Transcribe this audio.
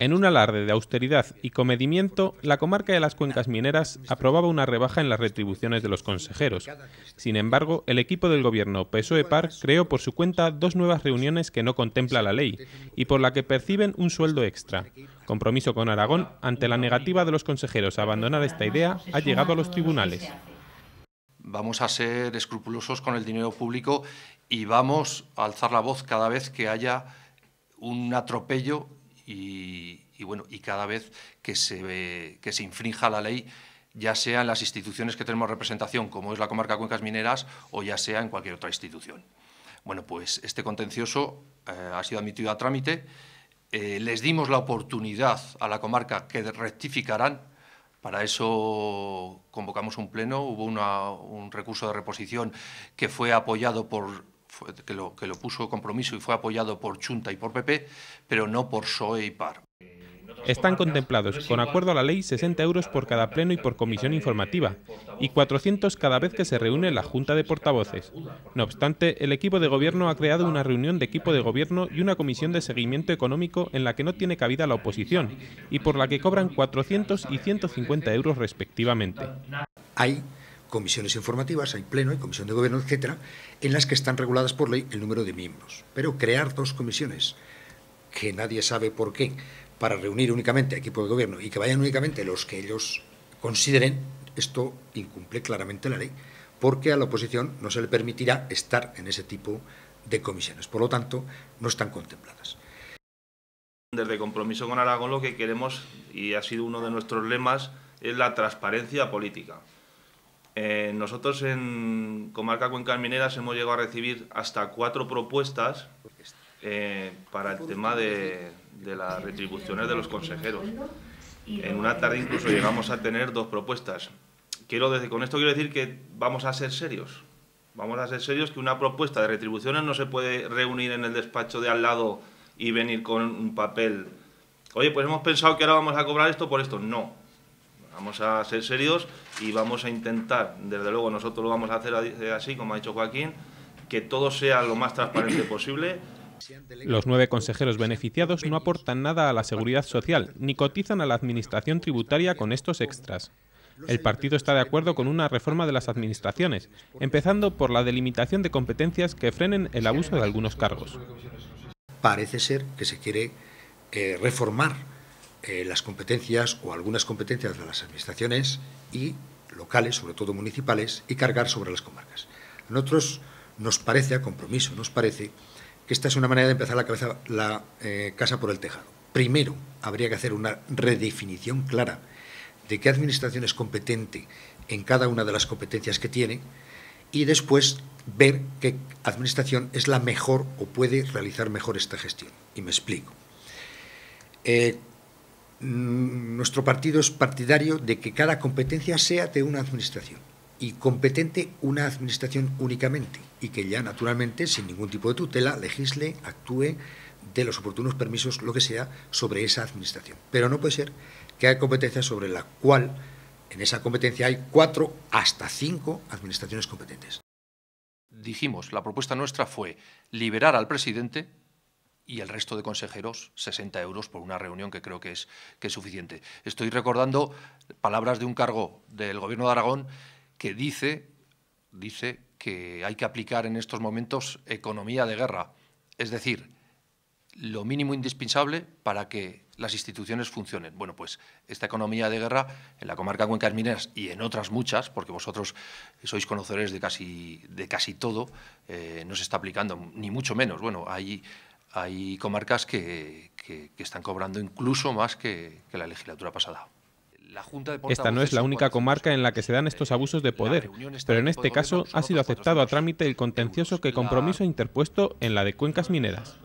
En un alarde de austeridad y comedimiento, la comarca de las cuencas mineras aprobaba una rebaja en las retribuciones de los consejeros. Sin embargo, el equipo del gobierno PSOE-PAR creó por su cuenta dos nuevas reuniones que no contempla la ley y por la que perciben un sueldo extra. Compromiso con Aragón, ante la negativa de los consejeros a abandonar esta idea, ha llegado a los tribunales. Vamos a ser escrupulosos con el dinero público y vamos a alzar la voz cada vez que haya un atropello y, bueno, y cada vez que se, que se infrinja la ley, ya sea en las instituciones que tenemos representación, como es la comarca Cuencas Mineras, o ya sea en cualquier otra institución. Bueno, pues este contencioso eh, ha sido admitido a trámite. Eh, les dimos la oportunidad a la comarca que rectificarán. Para eso convocamos un pleno, hubo un recurso de reposición que fue apoyado por que, lo, que lo puso compromiso y fue apoyado por Chunta y por PP, pero no por PSOE y PAR. Están contemplados, con acuerdo a la ley, 60 euros por cada pleno y por comisión informativa, y 400 cada vez que se reúne la Junta de Portavoces. No obstante, el equipo de gobierno ha creado una reunión de equipo de gobierno y una comisión de seguimiento económico en la que no tiene cabida la oposición, y por la que cobran 400 y 150 euros respectivamente. Hay comisiones informativas, hay pleno, hay comisión de gobierno, etcétera, en las que están reguladas por ley el número de miembros. Pero crear dos comisiones, que nadie sabe por qué, para reunir únicamente a equipo de gobierno y que vayan únicamente los que ellos consideren, esto incumple claramente la ley, porque a la oposición no se le permitirá estar en ese tipo de comisiones. Por lo tanto, no están contempladas. Desde Compromiso con Aragón lo que queremos, y ha sido uno de nuestros lemas, es la transparencia política. Eh, nosotros en Comarca Cuenca Mineras hemos llegado a recibir hasta cuatro propuestas eh, para el tema de, las retribuciones de los consejeros. En una tarde incluso llegamos a tener dos propuestas. Quiero con esto quiero decir que vamos a ser serios. Vamos a ser serios que una propuesta de retribuciones no se puede reunir en el despacho de al lado y venir con un papel. Oye, pues hemos pensado que ahora vamos a cobrar esto por esto. No, Vamos a ser serios y vamos a intentar, desde luego nosotros lo vamos a hacer eh, así, como ha dicho Joaquín, que todo sea lo más transparente posible. Los nueve consejeros beneficiados no aportan nada a la seguridad social ni cotizan a la administración tributaria con estos extras. El partido está de acuerdo con una reforma de las administraciones, empezando por la delimitación de competencias que frenen el abuso de algunos cargos. Parece ser que se quiere eh, reformar eh, las competencias o algunas competencias de las administraciones y locales, sobre todo municipales, y cargar sobre las comarcas. A nosotros nos parece, a compromiso, nos parece que esta es una manera de empezar la, cabeza, la eh, casa por el tejado. Primero, habría que hacer una redefinición clara de qué administración es competente en cada una de las competencias que tiene y después ver qué administración es la mejor o puede realizar mejor esta gestión. Y me explico. Eh, Mm, nuestro partido es partidario de que cada competencia sea de una administración y competente una administración únicamente y que ya naturalmente sin ningún tipo de tutela legisle, actúe de los oportunos permisos, lo que sea, sobre esa administración. Pero no puede ser que haya competencia sobre la cual en esa competencia hay cuatro hasta cinco administraciones competentes. Dijimos, la propuesta nuestra fue liberar al presidente y el resto de consejeros 60 euros por una reunión que creo que es, que suficiente. Estoy recordando palabras de un cargo del Gobierno de Aragón que dice, dice que hay que aplicar en estos momentos economía de guerra, es decir, lo mínimo indispensable para que las instituciones funcionen. Bueno, pues esta economía de guerra en la comarca Cuencas Mineras y en otras muchas, porque vosotros sois conocedores de casi, de casi todo, eh, no se está aplicando, ni mucho menos. Bueno, hay hay comarcas que, están cobrando incluso más que, la legislatura pasada. Esta no es la única comarca en la que se dan estos abusos de poder, pero en este caso ha sido aceptado a trámite el contencioso que compromiso interpuesto en la de cuencas mineras.